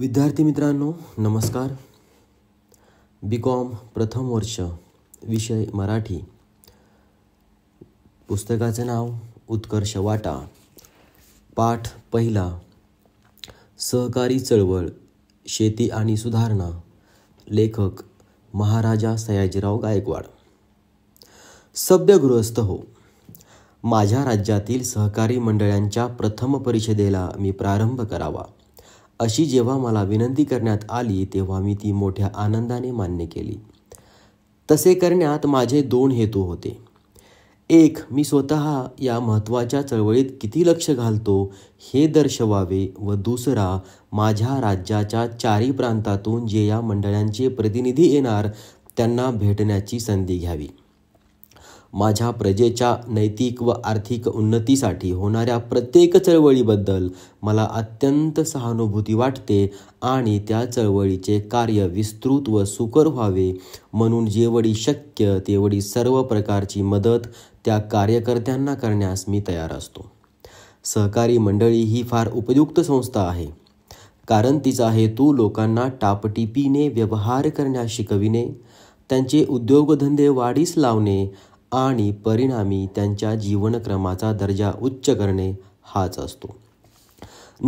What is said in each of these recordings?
विद्यार्थी मित्रांनो नमस्कार बी कॉम प्रथम वर्ष विषय मराठी पुस्तकाचे नाव उत्कर्ष वाटा पाठ पहिला सहकारी चळवळ शेती आणि सुधारणा लेखक महाराजा सयाजीराव गायकवाड सभ्य गृहस्थ हो माझ्या राज्यातील सहकारी मंडळांच्या प्रथम परिषदेला मी प्रारंभ करावा अशी जेव्हा मला विनंती करण्यात आली तेव्हा मी ती मोठ्या आनंदाने मान्य केली तसे करण्यात माझे दोन हेतू होते एक मी स्वत या महत्त्वाच्या चळवळीत किती लक्ष घालतो हे दर्शवावे व दुसरा माझ्या राज्याच्या चारी प्रांतातून जे या मंडळांचे प्रतिनिधी येणार त्यांना भेटण्याची संधी घ्यावी माझ्या प्रजेच्या नैतिक व आर्थिक उन्नतीसाठी होणाऱ्या प्रत्येक चळवळीबद्दल मला अत्यंत सहानुभूती वाटते आणि त्या चळवळीचे कार्य विस्तृत व सुकर व्हावे म्हणून जेवढी शक्य तेवढी सर्व प्रकारची मदत त्या कार्यकर्त्यांना करण्यास मी तयार असतो सहकारी मंडळी ही फार उपयुक्त संस्था आहे कारण तिचा हेतू लोकांना टापटिपीने व्यवहार करण्यास शिकविणे त्यांचे उद्योगधंदे वाढीस लावणे आणि परिणामी त्यांच्या जीवनक्रमाचा दर्जा उच्च करणे हाच असतो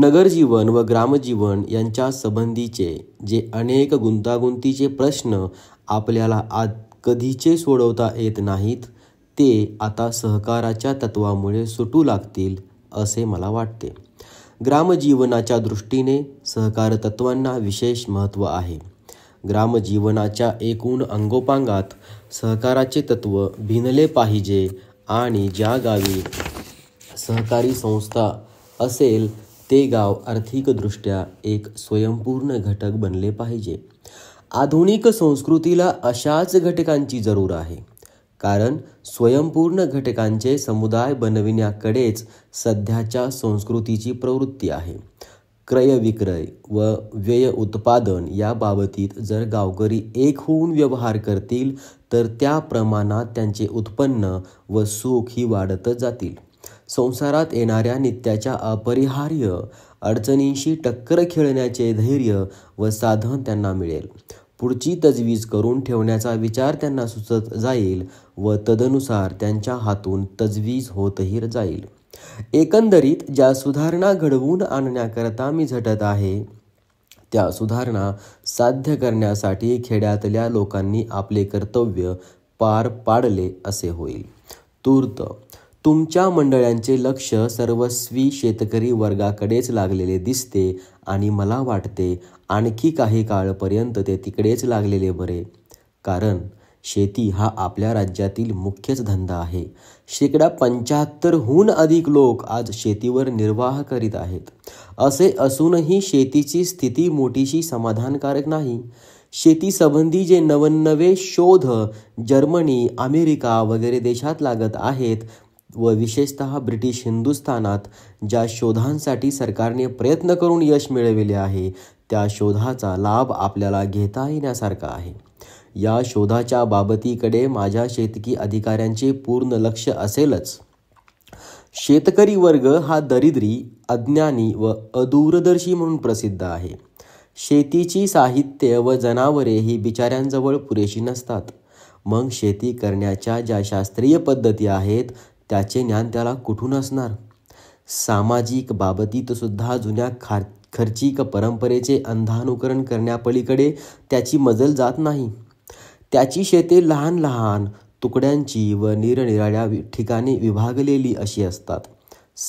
नगरजीवन व ग्रामजीवन यांच्या संबंधीचे जे अनेक गुंतागुंतीचे प्रश्न आपल्याला आज कधीचे सोडवता येत नाहीत ते आता सहकाराच्या तत्वामुळे सुटू लागतील असे मला वाटते ग्रामजीवनाच्या दृष्टीने सहकार तत्वांना विशेष महत्त्व आहे ग्रामजीवनाच्या एकूण अंगोपांगात सहकाराचे तत्व भिनले पाहिजे आणि ज्या गावी सहकारी संस्था असेल ते गाव आर्थिकदृष्ट्या एक स्वयंपूर्ण घटक बनले पाहिजे आधुनिक संस्कृतीला अशाच घटकांची जरूर आहे कारण स्वयंपूर्ण घटकांचे समुदाय बनविण्याकडेच सध्याच्या संस्कृतीची प्रवृत्ती आहे क्रय विक्रय व व्यय उत्पादन या बाबतीत जर गावकरी एक होऊन व्यवहार करतील तर त्या प्रमाणात त्यांचे उत्पन्न व सुख ही वाढतच जातील संसारात येणाऱ्या नित्याच्या अपरिहार्य अडचणींशी टक्कर खेळण्याचे धैर्य व साधन त्यांना मिळेल पुढची तजवीज करून ठेवण्याचा विचार त्यांना सुचत जाईल व तदनुसार त्यांच्या हातून तजवीज होतही जाईल एकंदरीत ज्या सुधारणा घडवून आणण्याकरता मी झटत आहे त्या सुधारणा साध्य करण्यासाठी खेड्यातल्या लोकांनी आपले कर्तव्य पार पाडले असे होईल तूर्त तुमच्या मंडळांचे लक्ष सर्वस्वी शेतकरी वर्गाकडेच लागलेले दिसते आणि मला वाटते आणखी काही काळपर्यंत ते तिकडेच लागलेले बरे कारण शेती हा आपल्या राज्यातील मुख्यच धंदा आहे शेकडा पंच्याहत्तरहून अधिक लोक आज शेतीवर निर्वाह करीत आहेत असे असूनही शेतीची स्थिती मोठीशी समाधानकारक नाही शेतीसंबंधी जे नवनवे शोध जर्मनी अमेरिका वगैरे देशात लागत आहेत व विशेषत ब्रिटिश हिंदुस्थानात ज्या शोधांसाठी सरकारने प्रयत्न करून यश मिळविले आहे त्या शोधाचा लाभ आपल्याला घेता येण्यासारखा आहे या शोधाच्या बाबतीकडे माझ्या शेतकी अधिकाऱ्यांचे पूर्ण लक्ष असेलच शेतकरी वर्ग हा दरिद्री अज्ञानी व अदूरदर्शी म्हणून प्रसिद्ध आहे शेतीची साहित्य व जनावरे ही बिचाऱ्यांजवळ पुरेशी नसतात मग शेती करण्याच्या ज्या शास्त्रीय पद्धती आहेत त्याचे ज्ञान त्याला कुठून असणार सामाजिक बाबतीतसुद्धा जुन्या खा खर्चिक परंपरेचे अंधानुकरण करण्यापलीकडे त्याची मजल जात नाही त्याची शेते लहान लहान तुकड्यांची व निरनिराळ्या ठिकाणी विभागलेली अशी असतात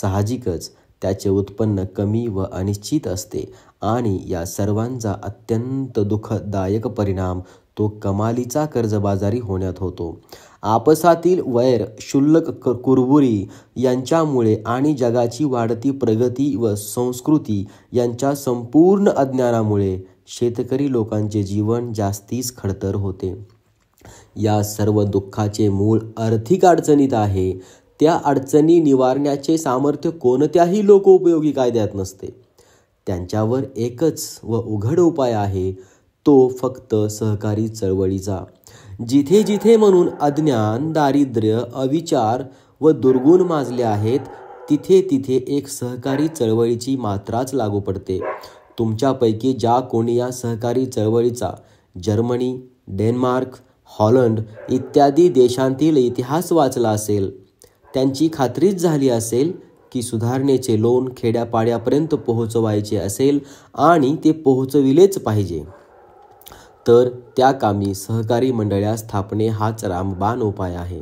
साहजिकच त्याचे उत्पन्न कमी व अनिश्चित असते आणि या सर्वांचा अत्यंत दुःखदायक परिणाम तो कमालीचा कर्जबाजारी होण्यात होतो आपसातील वैर शुल्लक कुरबुरी यांच्यामुळे आणि जगाची वाढती प्रगती व संस्कृती यांच्या संपूर्ण अज्ञानामुळे शेतकरी लोकांचे जीवन जास्तीच खडतर होते या सर्व दुःखाचे मूळ आर्थिक अडचणीत आहे त्या अडचणी निवारण्याचे सामर्थ्य कोणत्याही लोकोपयोगी कायद्यात नसते त्यांच्यावर एकच व उघड उपाय आहे तो फक्त सहकारी चळवळीचा जिथे जिथे म्हणून अज्ञान दारिद्र्य अविचार व दुर्गुण माजले आहेत तिथे तिथे एक सहकारी चळवळीची मात्राच लागू पडते तुमच्यापैकी ज्या कोणी या सहकारी चळवळीचा जर्मनी डेन्मार्क हॉलंड इत्यादी देशांतील इतिहास वाचला असेल त्यांची खात्रीच झाली असेल की सुधारणेचे लोन खेड्यापाड्यापर्यंत पोहोचवायचे असेल आणि ते पोहोचविलेच पाहिजे तर त्या कामी सहकारी मंडळ्या स्थापने हाच रामबाण उपाय आहे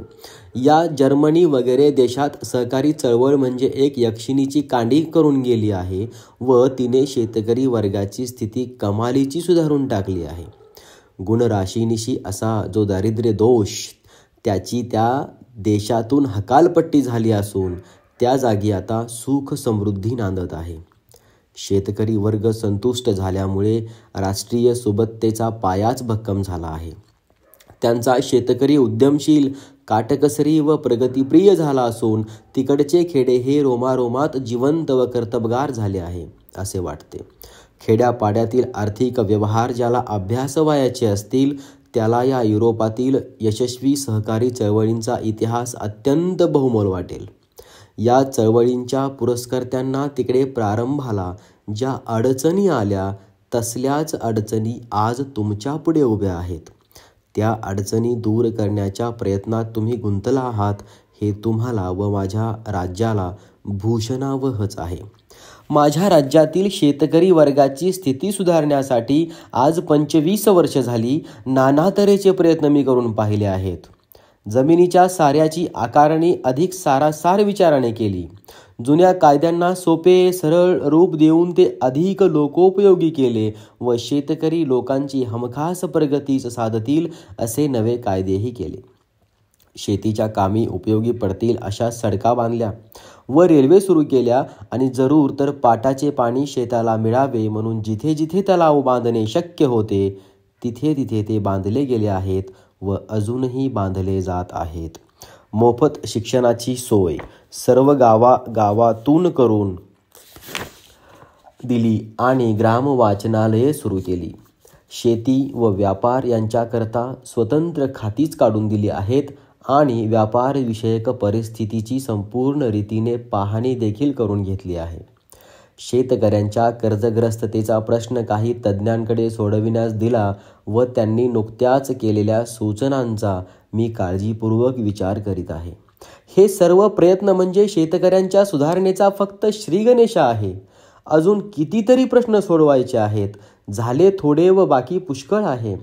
या जर्मनी वगैरे देशात सहकारी चळवळ म्हणजे एक यक्षिणीची कांडी करून गेली आहे व तिने शेतकरी वर्गाची स्थिती कमालीची सुधारून टाकली आहे गुणराशीनिशी असा जो दारिद्र्य दोष त्याची त्या देशातून हकालपट्टी झाली असून त्या जागी आता सुख समृद्धी नांदत आहे शेतकरी वर्ग संतुष्ट झाल्यामुळे राष्ट्रीय सुबत्तेचा पायाच भक्कम झाला आहे त्यांचा शेतकरी उद्यमशील काटकसरी व प्रगतीप्रिय झाला असून तिकडचे खेडे हे रोमारोमात जिवंत व कर्तबगार झाले आहे असे वाटते खेड्यापाड्यातील आर्थिक व्यवहार ज्याला अभ्यासवायचे असतील त्याला या युरोपातील यशस्वी सहकारी चळवळींचा इतिहास अत्यंत बहुमोल वाटेल या चळवळींच्या पुरस्कर्त्यांना तिकडे प्रारंभाला ज्या अडचणी आल्या तसल्याच अडचणी आज तुमच्या पुढे उभ्या आहेत त्या अडचणी दूर करण्याच्या प्रयत्नात तुम्ही गुंतला आहात हे तुम्हाला व माझ्या राज्याला भूषणावहच आहे माझ्या राज्यातील शेतकरी वर्गाची स्थिती सुधारण्यासाठी आज पंचवीस वर्ष झाली नाना तऱ्हेचे प्रयत्न मी करून पाहिले आहेत जमिनीच्या साऱ्याची आकारणी अधिक सारासार विचाराने केली जुन्या कायद्यांना सोपे सरळ रूप देऊन ते अधिक लोकोपयोगी केले व शेतकरी लोकांची हमखास प्रगतीच साधतील असे नवे कायदेही केले शेतीच्या कामी उपयोगी पडतील अशा सडका बांधल्या व रेल्वे सुरू केल्या आणि जरूर तर पाटाचे पाणी शेताला मिळावे म्हणून जिथे जिथे तलाव बांधणे शक्य होते तिथे तिथे ते बांधले गेले आहेत व अजूनही बांधले जात आहेत मोफत शिक्षणाची सोय सर्व गावा गावातून करून दिली आणि ग्राम वाचनालये सुरू केली शेती व व्यापार यांच्याकरता स्वतंत्र खातीच काढून दिली आहेत आणि व्यापारविषयक परिस्थितीची संपूर्ण रीतीने पाहणी देखील करून घेतली आहे शेतकऱ्यांच्या कर्जग्रस्ततेचा प्रश्न काही तज्ज्ञांकडे सोडविण्यास दिला व त्यांनी नुकत्याच केलेल्या सूचनांचा मी काळजीपूर्वक विचार करीत आहे हे सर्व प्रयत्न म्हणजे शेतकऱ्यांच्या सुधारणेचा फक्त श्रीगणेशा आहे अजून कितीतरी प्रश्न सोडवायचे आहेत झाले थोडे व बाकी पुष्कळ आहे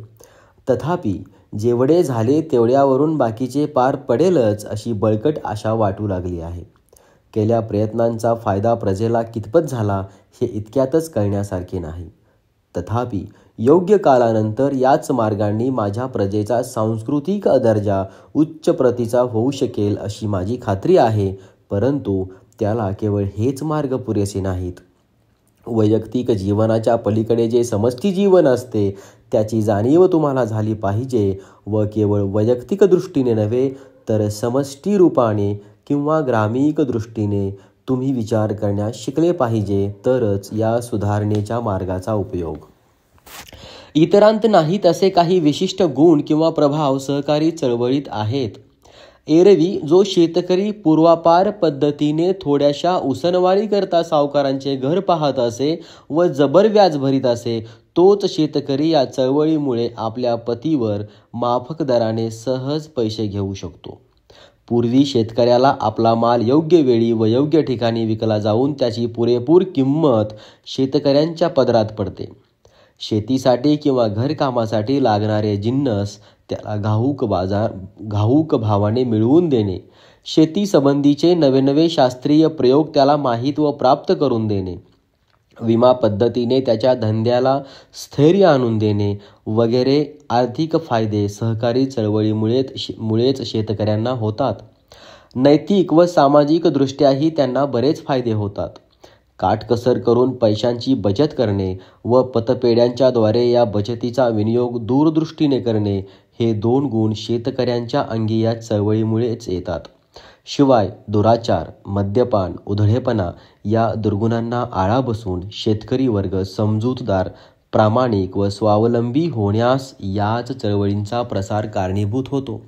तथापि जेवढे झाले तेवढ्यावरून बाकीचे पार पडेलच अशी बळकट आशा वाटू लागली आहे केल्या प्रयत्नांचा फायदा प्रजेला कितपत झाला हे इतक्यातच कळण्यासारखे नाही तथापि योग्य कालानंतर याच मार्गांनी माझ्या प्रजेचा सांस्कृतिक दर्जा उच्च प्रतीचा होऊ शकेल अशी माझी खात्री आहे परंतु त्याला केवळ हेच मार्ग पुरेसे नाहीत वैयक्तिक जीवनाच्या पलीकडे जे समष्टी जीवन असते त्याची जाणीव तुम्हाला झाली पाहिजे व केवळ वैयक्तिक दृष्टीने नव्हे तर समष्टी रूपाने किंवा ग्रामीक दृष्टीने तुम्ही विचार करण्यास शिकले पाहिजे तरच या सुधारणेच्या मार्गाचा उपयोग इतरांत नाहीत असे काही विशिष्ट गुण किंवा प्रभाव सहकारी चळवळीत आहेत एरवी जो शेतकरी पूर्वापार पद्धतीने थोड्याशा करता सावकारांचे घर पाहत असे व जबर व्याज भरित असे तोच शेतकरी या चळवळीमुळे आपल्या पतीवर माफक दराने सहज पैसे घेऊ शकतो पूर्वी शेतकऱ्याला आपला माल योग्य वेळी व योग्य ठिकाणी विकला जाऊन त्याची पुरेपूर किंमत शेतकऱ्यांच्या पदरात पडते शेतीसाठी किंवा घरकामासाठी लागणारे जिन्नस त्याला घाऊक बाजार घाऊक भावाने मिळवून देणे शेतीसंबंधीचे नवे नवे शास्त्रीय प्रयोग त्याला माहीत व प्राप्त करून देणे विमा पद्धतीने त्याच्या धंद्याला स्थैर्य आणून देणे वगैरे आर्थिक फायदे सहकारी चळवळीमुळे मुळेच शेतकऱ्यांना होतात नैतिक व सामाजिकदृष्ट्याही त्यांना बरेच फायदे होतात काटकसर करून पैशांची बचत करणे व पतपेढ्यांच्याद्वारे या बचतीचा विनियोग दूरदृष्टीने करणे हे दोन गुण शेतकऱ्यांच्या अंगी या चळवळीमुळेच येतात शिवाय दुराचार मद्यपान उधळेपणा या दुर्गुणांना आळा बसून शेतकरी वर्ग समजूतदार प्रामाणिक व स्वावलंबी होण्यास याच चळवळींचा प्रसार कारणीभूत होतो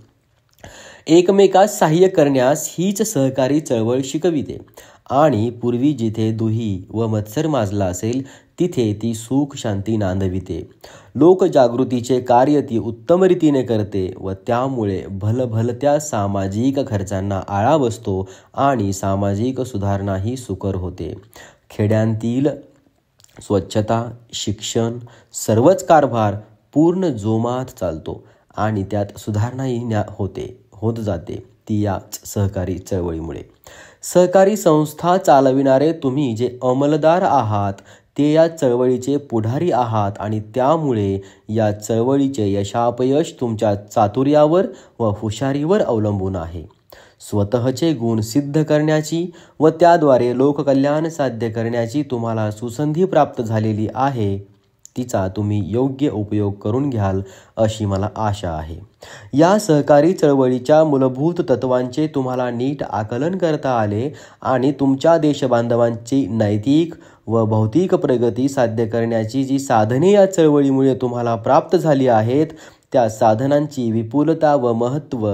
एकमेकास सहाय्य करण्यास हीच सहकारी चळवळ शिकविते आणि पूर्वी जिथे दुही व मत्सर माजला असेल तिथे ती सुख शांती नांदविते लोकजागृतीचे कार्य ती उत्तम रीतीने करते व त्यामुळे भलभलत्या सामाजिक खर्चांना आळा बसतो आणि सामाजिक सुधारणाही सुकर होते खेड्यांतील स्वच्छता शिक्षण सर्वच कारभार पूर्ण जोमात चालतो आणि त्यात सुधारणाही न्या होते होत जाते ती याच सहकारी चळवळीमुळे सहकारी संस्था चालविणारे तुम्ही जे अंमलदार आहात ते या चळवळीचे पुढारी आहात आणि त्यामुळे या चळवळीचे यशापयश तुमच्या चातुर्यावर व हुशारीवर अवलंबून आहे स्वतःचे गुण सिद्ध करण्याची व त्याद्वारे लोककल्याण साध्य करण्याची तुम्हाला सुसंधी प्राप्त झालेली आहे तिचा तुम्ही योग्य उपयोग करून घ्याल अशी मला आशा आहे या सहकारी चळवळीच्या मूलभूत तत्वांचे तुम्हाला नीट आकलन करता आले आणि तुमच्या देशबांधवांची नैतिक व भौतिक प्रगती साध्य करण्याची जी साधने या चळवळीमुळे तुम्हाला प्राप्त झाली आहेत त्या साधनांची विपुलता व महत्त्व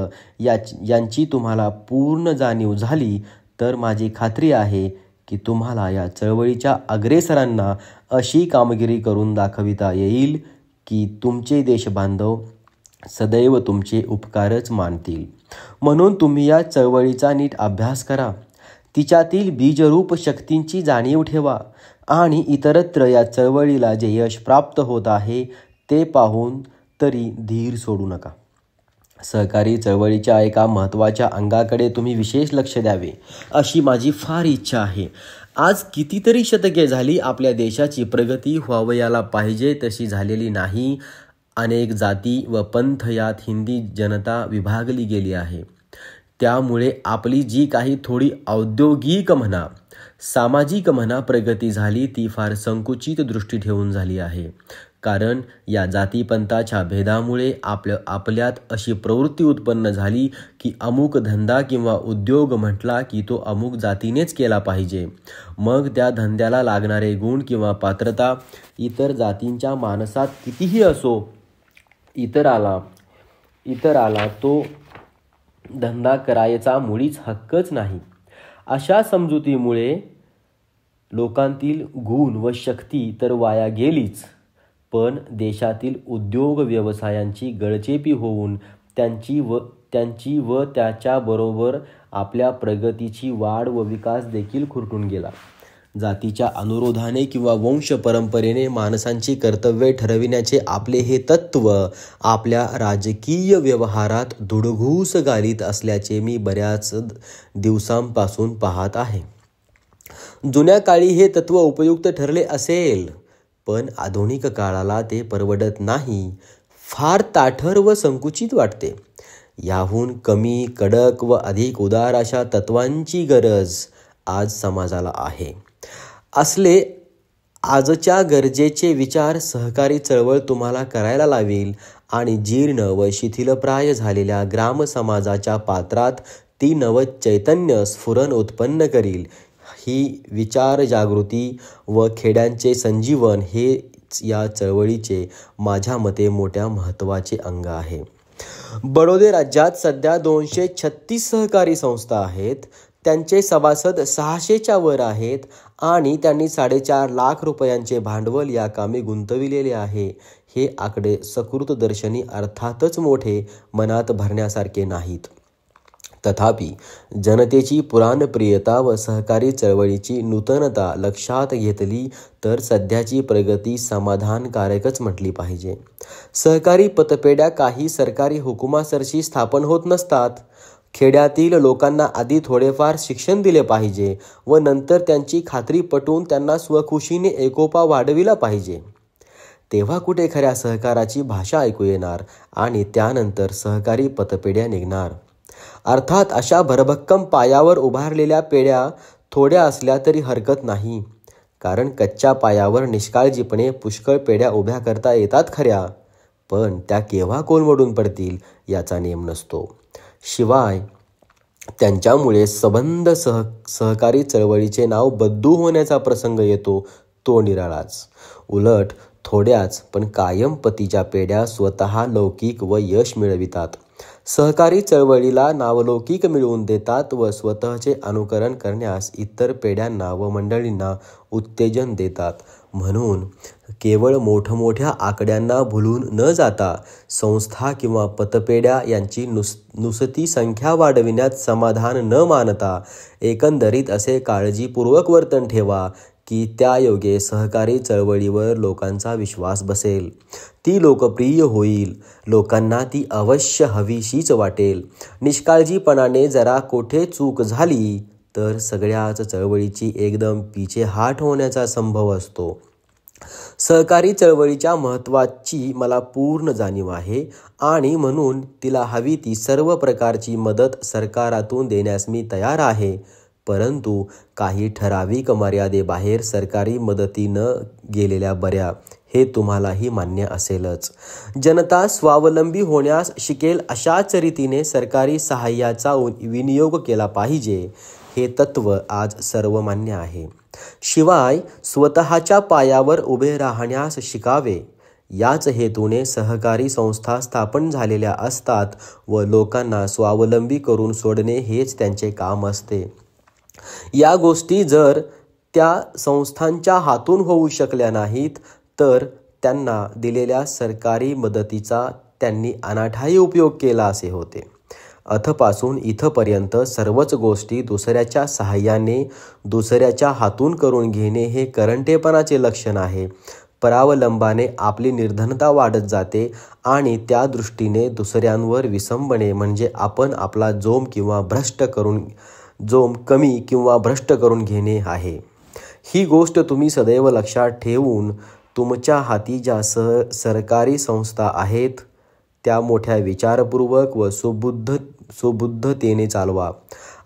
या यांची तुम्हाला पूर्ण जाणीव झाली तर माझी खात्री आहे की तुम्हाला या चळवळीच्या अग्रेसरांना अशी कामगिरी करून दाखविता येईल की तुमचे देशबांधव सदैव तुमचे उपकारच मानतील म्हणून तुम्ही या चळवळीचा नीट अभ्यास करा तिच्यातील बीजरूप शक्तींची जाणीव ठेवा आणि इतरत्र या चळवळीला जे यश प्राप्त होत आहे ते पाहून तरी धीर सोडू नका सहकारी चळवळीच्या एका महत्त्वाच्या अंगाकडे तुम्ही विशेष लक्ष द्यावे अशी माझी फार इच्छा आहे आज कितीतरी शतके झाली आपल्या देशाची प्रगती व्हावयाला पाहिजे तशी झालेली नाही अनेक जाती व पंथ यात हिंदी जनता विभागली गेली आहे त्यामुळे आपली जी काही थोडी औद्योगिक म्हणा सामाजिक म्हणा प्रगती झाली ती फार संकुचित दृष्टी ठेवून झाली आहे कारण या जातीपंथाच्या भेदामुळे आपल्या आपल्यात अशी प्रवृत्ती उत्पन्न झाली की अमुक धंदा किंवा उद्योग म्हटला की तो अमुक जातीनेच केला पाहिजे मग त्या धंद्याला लागणारे गुण किंवा पात्रता इतर जातींच्या मानसात कितीही असो इतराला इतराला तो धंदा करायचा मुळीच हक्कच नाही अशा समजुतीमुळे लोकांतील गुण व शक्ती तर वाया गेलीच पण देशातील उद्योग व्यवसायांची गळचेपी होऊन त्यांची व त्यांची व त्याच्याबरोबर आपल्या प्रगतीची वाढ व विकास देखील खुरटून गेला जातीच्या अनुरोधाने किंवा वंश परंपरेने माणसांची कर्तव्ये ठरविण्याचे आपले हे तत्त्व आपल्या राजकीय व्यवहारात धुडघूस घालीत असल्याचे मी बऱ्याच दिवसांपासून पाहत आहे जुन्या काळी हे तत्त्व उपयुक्त ठरले असेल पण आधुनिक काळाला ते परवडत नाही फार ताठर व संकुचित वाटते याहून कमी कडक व अधिक उदार अशा तत्वांची गरज आज समाजाला आहे असले आजच्या गरजेचे विचार सहकारी चळवळ तुम्हाला करायला लावेल आणि जीर्ण व शिथिलप्राय झालेल्या ग्रामसमाजाच्या पात्रात ती नव चैतन्य स्फुरण उत्पन्न करील ही विचार जागृती व खेड्यांचे संजीवन हे या चळवळीचे माझ्या मते मोठ्या महत्त्वाचे अंग आहे बडोदे राज्यात सध्या दोनशे छत्तीस सहकारी संस्था आहेत त्यांचे सभासद सहाशेच्या वर आहेत आणि त्यांनी साडेचार लाख रुपयांचे भांडवल या कामी गुंतविलेले आहे हे आकडे सकृतदर्शनी अर्थातच मोठे मनात भरण्यासारखे नाहीत तथापि जनतेची पुराणप्रियता व सहकारी चळवळीची नूतनता लक्षात घेतली तर सध्याची प्रगती समाधानकारकच म्हटली पाहिजे सहकारी पतपेढ्या काही सरकारी हुकुमासरशी स्थापन होत नसतात खेड्यातील लोकांना आधी थोडेफार शिक्षण दिले पाहिजे व नंतर त्यांची खात्री पटवून त्यांना स्वखुशीने एकोपा वाढविला पाहिजे तेव्हा कुठे खऱ्या सहकाराची भाषा ऐकू येणार आणि त्यानंतर सहकारी पतपेढ्या निघणार अर्थात अशा भरभक्कम पायावर उभारलेल्या पेढ्या थोड्या असल्या तरी हरकत नाही कारण कच्च्या पायावर निष्काळजीपणे पुष्कळ पेढ्या उभ्या करता येतात खऱ्या पण त्या केव्हा कोलमडून पडतील याचा नेम नसतो शिवाय त्यांच्यामुळे सबंध सह सहकारी चळवळीचे नाव बद्दू होण्याचा प्रसंग येतो तो निराळाच उलट थोड्याच पण कायम पतीच्या पेढ्या स्वतः लौकिक व यश मिळवितात सहकारी चळवळीला नावलौकिक मिळवून देतात व स्वतःचे अनुकरण करण्यास इतर पेढ्यांना व मंडळींना उत्तेजन देतात म्हणून केवळ मोठमोठ्या आकड्यांना भुलून न जाता संस्था किंवा पतपेढ्या यांची नुस नुसती संख्या वाढविण्यात समाधान न मानता एकंदरीत असे काळजीपूर्वक वर्तन ठेवा की त्या योगे सहकारी चळवळीवर लोकांचा विश्वास बसेल ती लोकप्रिय होईल लोकांना ती अवश्य हवीशीच वाटेल निष्काळजीपणाने जरा कोठे चूक झाली तर सगळ्याच चळवळीची एकदम पिछेहाट होण्याचा संभव असतो सहकारी चळवळीच्या महत्त्वाची मला पूर्ण जाणीव आहे आणि म्हणून तिला हवी ती सर्व प्रकारची मदत सरकारातून देण्यास मी तयार आहे परंतु काही ठराविक मर्यादेबाहेर सरकारी मदतीनं गेलेल्या बऱ्या हे तुम्हालाही मान्य असेलच जनता स्वावलंबी होण्यास शिकेल अशाच रीतीने सरकारी सहाय्याचा विनियोग केला पाहिजे हे तत्व आज सर्वमान्य आहे शिवाय स्वतःच्या पायावर उभे राहण्यास शिकावे याच हेतूने सहकारी संस्था स्थापन झालेल्या असतात व लोकांना स्वावलंबी करून सोडणे हेच त्यांचे काम असते या गोष्टी जर त्या संस्थांच्या हातून होऊ शकल्या नाहीत तर त्यांना दिलेल्या सरकारी मदतीचा त्यांनी अनाठाही उपयोग केला असे होते अथपासून इथपर्यंत सर्वच गोष्टी दुसऱ्याच्या सहाय्याने दुसऱ्याच्या हातून करून घेणे हे करंटेपणाचे लक्षण आहे परावलंबाने आपली निर्धनता वाढत जाते आणि त्या दृष्टीने दुसऱ्यांवर विसंबणे म्हणजे आपण आपला जोम किंवा भ्रष्ट करून जोम कमी किंवा भ्रष्ट करून घेणे आहे ही गोष्ट तुम्ही सदैव लक्षात ठेवून तुमच्या हाती ज्या स सरकारी संस्था आहेत त्या मोठ्या विचारपूर्वक व सुबुद्ध सुबुद्धतेने चालवा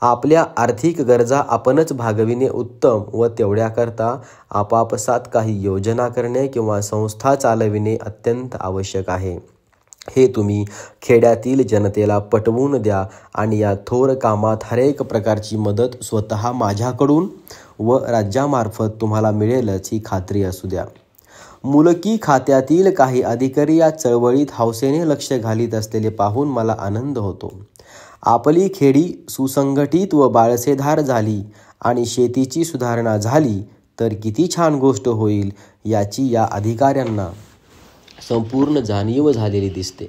आपल्या आर्थिक गरजा आपणच भागविणे उत्तम व तेवढ्याकरता आपापसात काही योजना करणे किंवा संस्था चालविणे अत्यंत आवश्यक आहे हे तुम्ही खेड्यातील जनतेला पटवून द्या आणि या थोर कामात हरेक प्रकारची मदत स्वतः माझ्याकडून व राज्यामार्फत तुम्हाला मिळेलच ही खात्री असू द्या मुलकी खात्यातील काही अधिकारी या चळवळीत हौसेने लक्ष घालीत असलेले पाहून मला आनंद होतो आपली खेडी सुसंघटित व बाळसेधार झाली आणि शेतीची सुधारणा झाली तर किती छान गोष्ट होईल याची या अधिकाऱ्यांना संपूर्ण जाणीव झालेली दिसते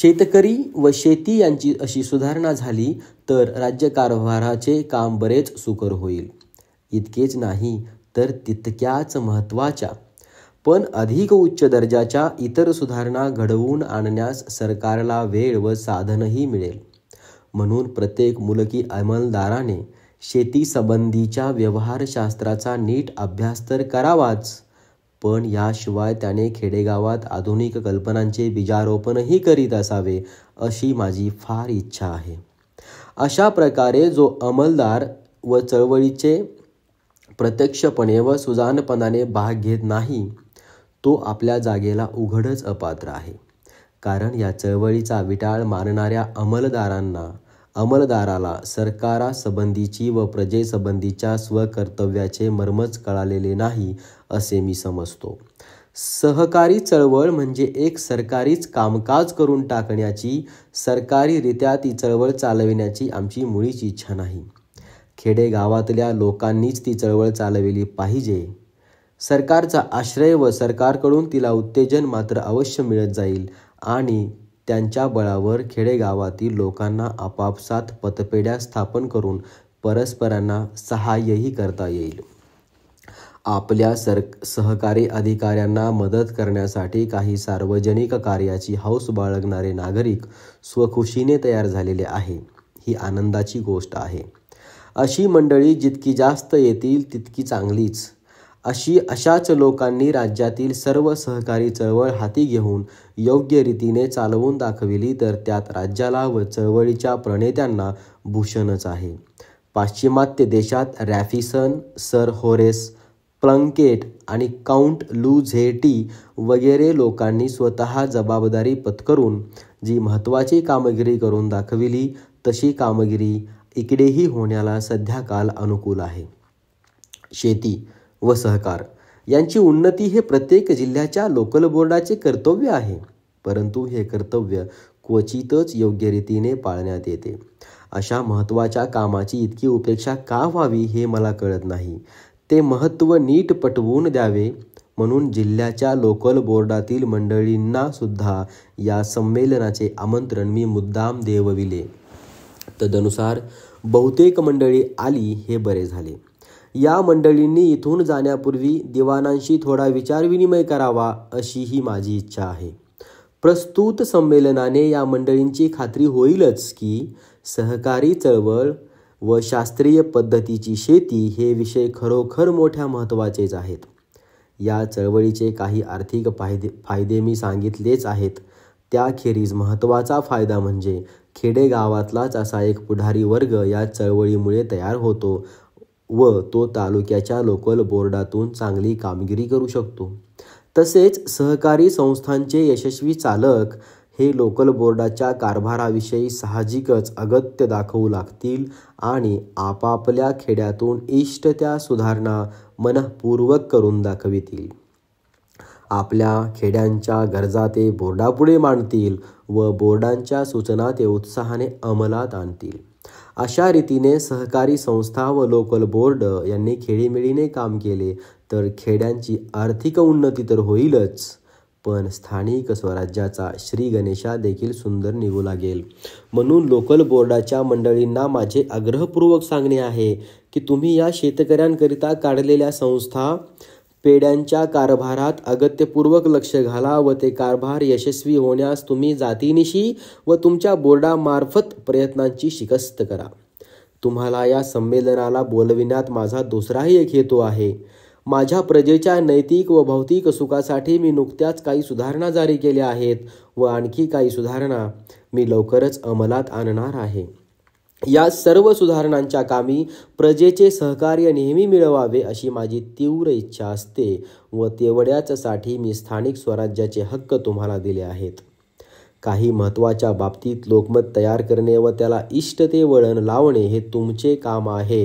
शेतकरी व शेती यांची अशी सुधारणा झाली तर राज्यकारभाराचे काम बरेच सुकर होईल इतकेच नाही तर तितक्याच महत्त्वाच्या पण अधिक उच्च दर्जाच्या इतर सुधारणा घडवून आणण्यास सरकारला वेळ व साधनही मिळेल म्हणून प्रत्येक मुलकी अंमलदाराने शेतीसंबंधीच्या व्यवहारशास्त्राचा नीट अभ्यास तर करावाच पण याशिवाय त्याने खेडेगावात आधुनिक कल्पनांचे बीजारोपणही करीत असावे अशी माझी फार इच्छा आहे अशा प्रकारे जो अंमलदार व चळवळीचे प्रत्यक्षपणे व सुजानपणाने भाग घेत नाही तो आपल्या जागेला उघडच अपात्र आहे कारण या चळवळीचा विटाळ मानणाऱ्या अंमलदारांना अंमलदाराला सरकारासंबंधीची व प्रजेसंबंधीच्या स्वकर्तव्याचे मर्मच कळालेले नाही असे मी समजतो सहकारी चळवळ म्हणजे एक सरकारीच कामकाज करून टाकण्याची सरकारीरित्या ती चळवळ चालविण्याची आमची मुळीच इच्छा नाही खेडेगावातल्या लोकांनीच ती चळवळ चालविली पाहिजे सरकारचा आश्रय व सरकारकडून तिला उत्तेजन मात्र अवश्य मिळत जाईल आणि त्यांच्या बळावर खेडेगावातील लोकांना आपापसात पतपेढ्या स्थापन करून परस्परांना सहाय्यही करता येईल आपल्या सर सहकारी अधिकाऱ्यांना मदत करण्यासाठी काही सार्वजनिक कार्याची हौस बाळगणारे नागरिक स्वखुशीने तयार झालेले आहे ही आनंदाची गोष्ट आहे अशी मंडळी जितकी जास्त येतील तितकी चांगलीच अशी अशाच लोकांनी राज्यातील सर्व सहकारी चळवळ हाती घेऊन योग्य रीतीने चालवून दाखविली तर त्यात राज्याला व चळवळीच्या प्रणेत्यांना भूषणच आहे पाश्चिमात्य देशात रॅफिसन सर होरेस प्लंकेट आणि काउंट झेटी वगैरे लोकांनी स्वतः जबाबदारी पत्करून जी महत्त्वाची कामगिरी करून दाखविली तशी कामगिरी इकडेही होण्याला सध्या काल अनुकूल आहे शेती व सहकार यांची उन्नती हे प्रत्येक जिल्ह्याच्या लोकल बोर्डाचे कर्तव्य आहे परंतु हे कर्तव्य क्वचितच योग्य रीतीने पाळण्यात येते अशा महत्त्वाच्या कामाची इतकी उपेक्षा का व्हावी हे मला कळत नाही ते महत्त्व नीट पटवून द्यावे म्हणून जिल्ह्याच्या लोकल बोर्डातील मंडळींना सुद्धा या संमेलनाचे आमंत्रण मी मुद्दाम देवविले तदनुसार बहुतेक मंडळी आली हे बरे झाले या मंडळींनी इथून जाण्यापूर्वी दिवाणांशी थोडा विचारविनिमय करावा अशी ही माझी इच्छा आहे प्रस्तुत संमेलनाने या मंडळींची खात्री होईलच की सहकारी चळवळ व शास्त्रीय पद्धतीची शेती हे विषय खरोखर मोठ्या महत्त्वाचेच आहेत या चळवळीचे काही आर्थिक फायदे फायदे मी सांगितलेच आहेत त्याखेरीज महत्त्वाचा फायदा म्हणजे खेडेगावातलाच असा एक पुढारी वर्ग या चळवळीमुळे तयार होतो व तो तालुक्याच्या लोकल बोर्डातून चांगली कामगिरी करू शकतो तसेच सहकारी संस्थांचे यशस्वी चालक हे लोकल बोर्डाच्या कारभाराविषयी साहजिकच अगत्य दाखवू लागतील आणि आपापल्या खेड्यातून इष्ट त्या सुधारणा मनपूर्वक करून दाखवितील आपल्या खेड्यांच्या गरजा ते बोर्डापुढे मांडतील व बोर्डांच्या सूचना ते उत्साहाने अंमलात आणतील अशा रीतीने सहकारी संस्था व लोकल बोर्ड यांनी खेळीमेळीने काम केले तर खेड्यांची आर्थिक उन्नती तर होईलच पण स्थानिक स्वराज्याचा श्री गणेशा देखील सुंदर निघू लागेल म्हणून लोकल बोर्डाच्या मंडळींना माझे आग्रहपूर्वक सांगणे आहे की तुम्ही या शेतकऱ्यांकरिता काढलेल्या संस्था पेढ्यांच्या कारभारात अगत्यपूर्वक लक्ष घाला व ते कारभार यशस्वी होण्यास तुम्ही जातीनिशी व तुमच्या बोर्डामार्फत प्रयत्नांची शिकस्त करा तुम्हाला या संमेलनाला बोलविण्यात माझा दुसराही एक हेतू आहे माझ्या प्रजेच्या नैतिक व भौतिक सुखासाठी मी नुकत्याच काही सुधारणा जारी केल्या आहेत व आणखी काही सुधारणा मी लवकरच अंमलात आणणार आहे या सर्व सुधारणांच्या कामी प्रजेचे सहकार्य नेहमी मिळवावे अशी माझी तीव्र इच्छा असते व तेवढ्याचसाठी मी स्थानिक स्वराज्याचे हक्क तुम्हाला दिले आहेत काही महत्त्वाच्या बाबतीत लोकमत तयार करणे व त्याला इष्ट ते वळण लावणे हे तुमचे काम आहे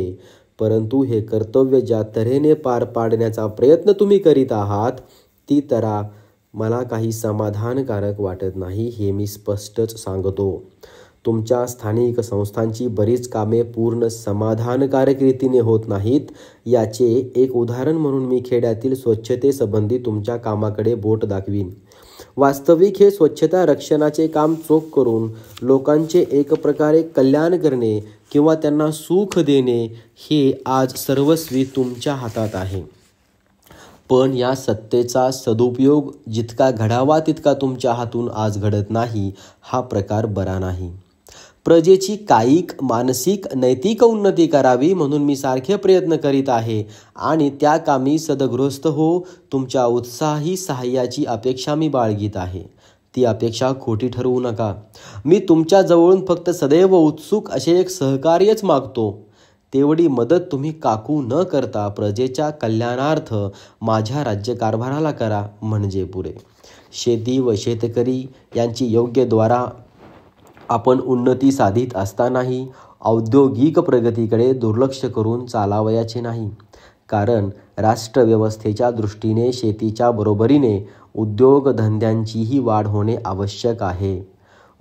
परंतु हे कर्तव्य ज्या तऱ्हेने पार पाडण्याचा प्रयत्न तुम्ही करीत आहात ती तरा मला काही समाधानकारक वाटत नाही हे मी स्पष्टच सांगतो तुमच्या स्थानिक संस्थांची बरीच कामे पूर्ण समाधानकारक रीतीने होत नाहीत याचे एक उदाहरण म्हणून मी खेड्यातील स्वच्छतेसंबंधी तुमच्या कामाकडे बोट दाखवीन वास्तविक हे स्वच्छता रक्षणाचे काम चोख करून लोकांचे एक प्रकारे कल्याण करणे किंवा त्यांना सुख देणे हे आज सर्वस्वी तुमच्या हातात आहे पण या सत्तेचा सदुपयोग जितका घडावा तितका तुमच्या हातून आज घडत नाही हा प्रकार बरा नाही प्रजेची कायिक मानसिक नैतिक उन्नती करावी म्हणून मी सारखे प्रयत्न करीत आहे आणि त्या कामी सदग्रस्त हो तुमच्या उत्साही सहाय्याची अपेक्षा मी बाळगीत आहे ती अपेक्षा खोटी ठरवू नका मी तुमच्याजवळून फक्त सदैव उत्सुक असे एक सहकार्यच मागतो तेवढी मदत तुम्ही काकू न करता प्रजेच्या कल्याणार्थ माझ्या राज्यकारभाराला करा म्हणजे पुरे शेती व शेतकरी यांची योग्य द्वारा आपण उन्नती साधित असतानाही औद्योगिक प्रगतीकडे दुर्लक्ष करून चालावयाचे नाही कारण राष्ट्रव्यवस्थेच्या दृष्टीने शेतीच्या बरोबरीने उद्योगधंद्यांचीही वाढ होणे आवश्यक आहे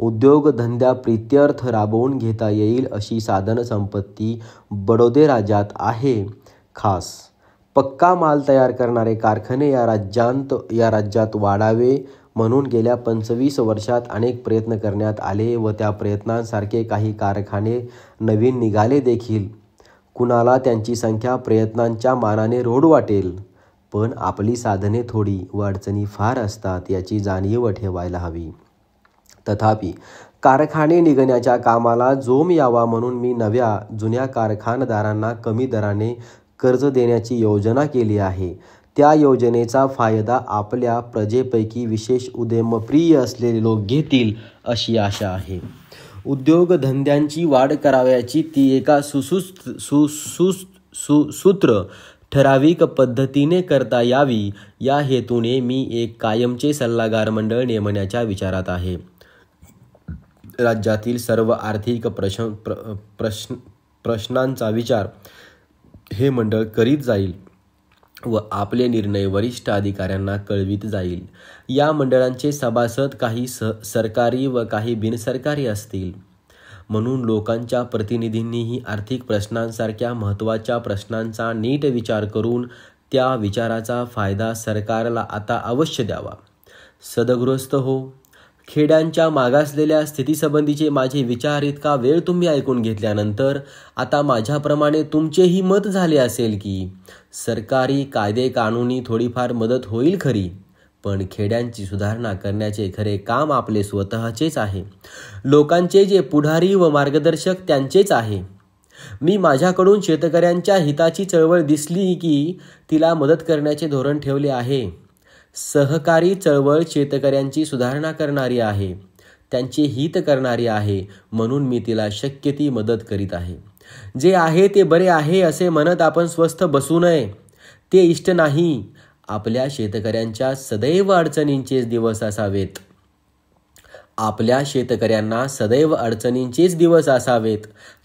उद्योगधंद्या प्रित्यर्थ राबवून घेता येईल अशी साधनसंपत्ती बडोदे राज्यात आहे खास पक्का माल तयार करणारे कारखाने या राज्यांत या राज्यात वाढावे म्हणून गेल्या पंचवीस वर्षात अनेक प्रयत्न करण्यात आले व त्या प्रयत्नांसारखे काही कारखाने नवीन निघाले देखील कुणाला त्यांची संख्या प्रयत्नांच्या मानाने रोड वाटेल पण आपली साधने थोडी व अडचणी फार असतात याची जाणीव ठेवायला हवी तथापि कारखाने निघण्याच्या कामाला जोम यावा म्हणून मी नव्या जुन्या कारखानदारांना कमी दराने कर्ज देण्याची योजना केली आहे त्या योजनेचा फायदा आपल्या प्रजेपैकी विशेष उद्यमप्रिय असलेले लोक घेतील अशी आशा आहे उद्योगधंद्यांची वाढ करावयाची ती एका सुसुस्त सुसुस्त सुसूत्र ठराविक पद्धतीने करता यावी या हेतूने मी एक कायमचे सल्लागार मंडळ नेमण्याच्या विचारात आहे राज्यातील सर्व आर्थिक प्रश प्र प्रश्न प्रश्नांचा विचार हे मंडळ करीत जाईल व आपले निर्णय वरिष्ठ अधिकाऱ्यांना कळवित जाईल या मंडळांचे सभासद काही स सरकारी व काही बिनसरकारी असतील म्हणून लोकांच्या प्रतिनिधींनीही आर्थिक प्रश्नांसारख्या महत्त्वाच्या प्रश्नांचा नीट विचार करून त्या विचाराचा फायदा सरकारला आता अवश्य द्यावा सदग्रस्त हो खेड्यांच्या मागासलेल्या स्थितीसंबंधीचे माझे विचार इतका वेळ तुम्ही ऐकून घेतल्यानंतर आता माझ्याप्रमाणे तुमचेही मत झाले असेल की सरकारी कायदे कानूनी थोडीफार मदत होईल खरी पण खेड्यांची सुधारणा करण्याचे खरे काम आपले स्वतःचेच आहे लोकांचे जे पुढारी व मार्गदर्शक त्यांचेच आहे मी माझ्याकडून शेतकऱ्यांच्या हिताची चळवळ दिसली की तिला मदत करण्याचे धोरण ठेवले आहे सहकारी चळवळ शेतकऱ्यांची सुधारणा करणारी आहे त्यांचे हित करणारी आहे म्हणून मी तिला शक्य ती मदत करीत आहे जे आहे ते बरे आहे असे म्हणत आपण स्वस्थ बसू नये ते इष्ट नाही आपल्या शेतकऱ्यांच्या सदैव अडचणींचेच दिवस असावेत आपल्या शेतकऱ्यांना सदैव अडचणींचेच दिवस असावेत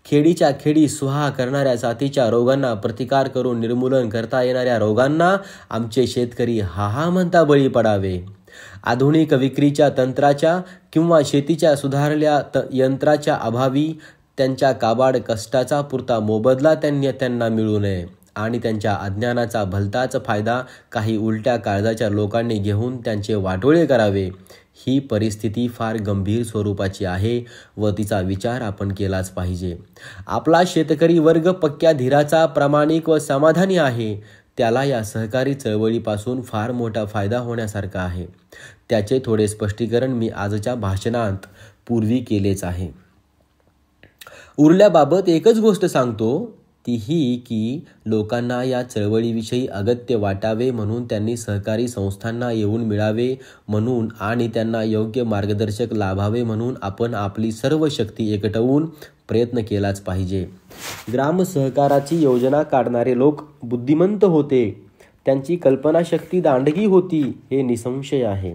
खेडीच्या खेडी सुहा करणाऱ्या जातीच्या रोगांना प्रतिकार करून निर्मूलन करता येणाऱ्या रोगांना आमचे शेतकरी हा हा म्हणता बळी पडावे आधुनिक विक्रीच्या तंत्राच्या किंवा शेतीच्या सुधारल्या त यंत्राच्या अभावी त्यांच्या काबाड कष्टाचा पुरता मोबदला त्यांनी त्यांना मिळू नये आणि त्यांच्या अज्ञानाचा भलताच फायदा काही उलट्या काळजाच्या लोकांनी घेऊन त्यांचे वाटोळे करावे ही परिस्थिती फार गंभीर स्वरूपाची आहे व तिचा विचार आपण केलाच पाहिजे आपला शेतकरी वर्ग पक्क्या धीराचा प्रामाणिक व समाधानी आहे त्याला या सहकारी चळवळीपासून फार मोठा फायदा होण्यासारखा आहे त्याचे थोडे स्पष्टीकरण मी आजच्या भाषणात पूर्वी केलेच आहे उरल्याबाबत एकच गोष्ट सांगतो ती ही की लोकांना या चळवळीविषयी अगत्य वाटावे म्हणून त्यांनी सहकारी संस्थांना येऊन मिळावे म्हणून आणि त्यांना योग्य मार्गदर्शक लाभावे म्हणून आपण आपली सर्व शक्ती एकटवून प्रयत्न केलाच पाहिजे ग्रामसहकाराची योजना काढणारे लोक बुद्धिमंत होते त्यांची कल्पनाशक्ती दांडगी होती हे निसंशय आहे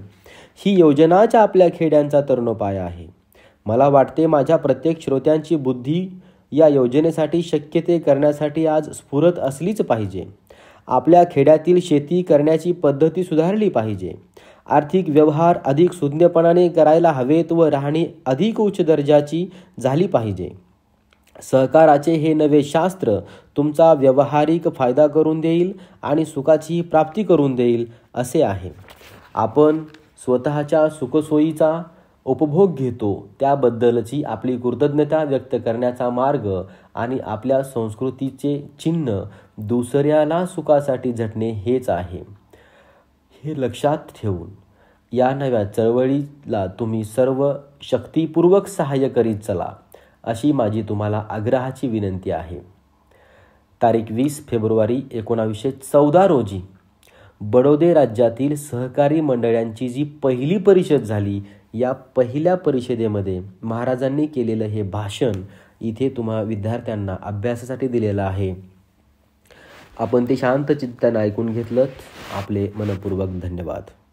ही योजनाच आपल्या खेड्यांचा तरणोपाय आहे मला वाटते माझ्या प्रत्येक श्रोत्यांची बुद्धी या योजनेसाठी शक्य ते करण्यासाठी आज स्फुरत असलीच पाहिजे आपल्या खेड्यातील शेती करण्याची पद्धती सुधारली पाहिजे आर्थिक व्यवहार अधिक सुज्ञपणाने करायला हवेत व राहणी अधिक उच्च दर्जाची झाली पाहिजे सहकाराचे हे नवे शास्त्र तुमचा व्यावहारिक फायदा करून देईल आणि सुखाची प्राप्ती करून देईल असे आहे आपण स्वतःच्या सुखसोयीचा उपभोग घेतो त्याबद्दलची आपली कृतज्ञता व्यक्त करण्याचा मार्ग आणि आपल्या संस्कृतीचे चिन्ह दुसऱ्याला सुखासाठी झटणे हेच आहे हे लक्षात ठेवून या नव्या चळवळीला तुम्ही सर्व शक्तीपूर्वक सहाय्य करीत चला अशी माझी तुम्हाला आग्रहाची विनंती आहे तारीख वीस फेब्रुवारी एकोणावीसशे चौदा रोजी बडोदे राज्यातील सहकारी मंडळांची जी पहिली परिषद झाली या पहिल्या परिषदेमध्ये महाराजांनी केलेलं हे भाषण इथे तुम्हा विद्यार्थ्यांना अभ्यासासाठी दिलेलं आहे आपण ते शांत चित्तानं ऐकून घेतलं आपले मनपूर्वक धन्यवाद